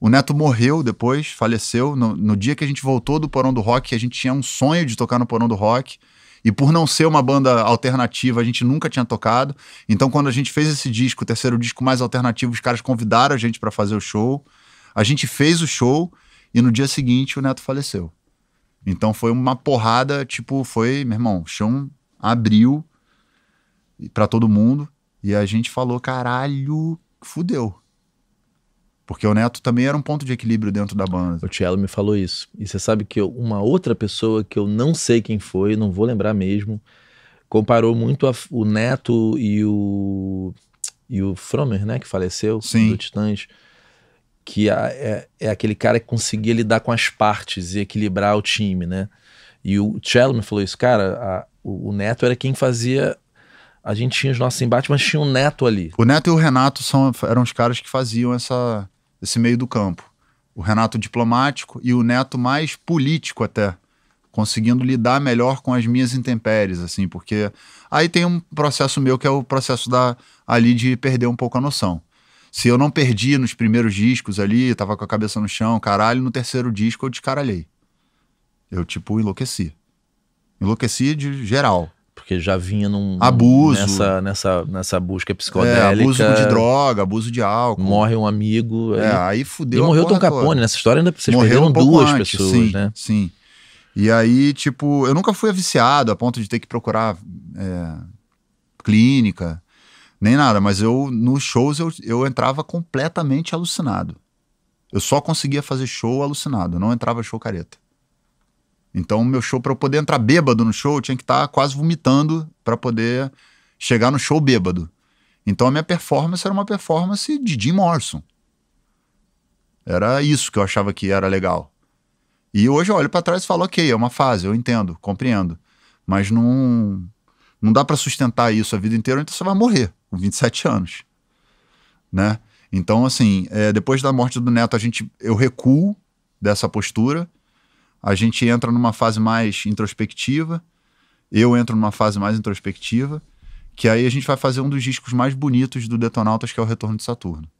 O Neto morreu depois, faleceu. No, no, dia que a gente voltou do Porão do Rock, a gente tinha um sonho de tocar no Porão do Rock. E por não ser uma banda alternativa, a gente nunca tinha tocado. Então, quando a gente fez esse disco, o terceiro disco mais alternativo, os caras convidaram a gente para fazer o show. A gente fez o show e no dia seguinte o Neto faleceu. Então foi uma porrada, tipo, foi, meu irmão, o chão abriu para todo mundo e a gente falou: caralho, fudeu. Porque o Neto também era um ponto de equilíbrio dentro da banda. O Tchelo me falou isso. E você sabe que eu, uma outra pessoa que eu não sei quem foi, não vou lembrar mesmo, comparou muito a, o Neto e o e o Fromer, né, que faleceu Sim. do Titãs, que a, é, é aquele cara que conseguia lidar com as partes e equilibrar o time, né? E o Tchelo me falou isso, cara, a, o, o Neto era quem fazia a gente tinha os nossos embates, mas tinha o Neto ali. O Neto e o Renato são, eram os caras que faziam essa esse meio do campo. O Renato diplomático e o Neto mais político até, conseguindo lidar melhor com as minhas intempéries, assim, porque aí tem um processo meu que é o processo da ali de perder um pouco a noção. Se eu não perdi nos primeiros discos ali, tava com a cabeça no chão, caralho, no terceiro disco eu descaralhei. Eu, tipo, enlouqueci. Enlouqueci de geral porque já vinha num abuso nessa nessa nessa busca é, psicodélica, é, abuso de droga, abuso de álcool, morre um amigo, é, aí, aí fudeu. E morreu Tom Capone toda. nessa história ainda vocês morreu um duas antes, pessoas, sim, né? Sim. E aí tipo eu nunca fui viciado a ponto de ter que procurar é, clínica nem nada, mas eu nos shows eu, eu entrava completamente alucinado. Eu só conseguia fazer show alucinado, não entrava show careta. Então, meu show, para eu poder entrar bêbado no show, eu tinha que estar tá quase vomitando para poder chegar no show bêbado. Então, a minha performance era uma performance de Jim Morrison. Era isso que eu achava que era legal. E hoje eu olho para trás e falo, ok, é uma fase, eu entendo, compreendo. Mas não, não dá para sustentar isso a vida inteira, então você vai morrer com 27 anos. Né? Então, assim, é, depois da morte do Neto, a gente, eu recuo dessa postura a gente entra numa fase mais introspectiva, eu entro numa fase mais introspectiva, que aí a gente vai fazer um dos discos mais bonitos do Detonautas, que é o Retorno de Saturno.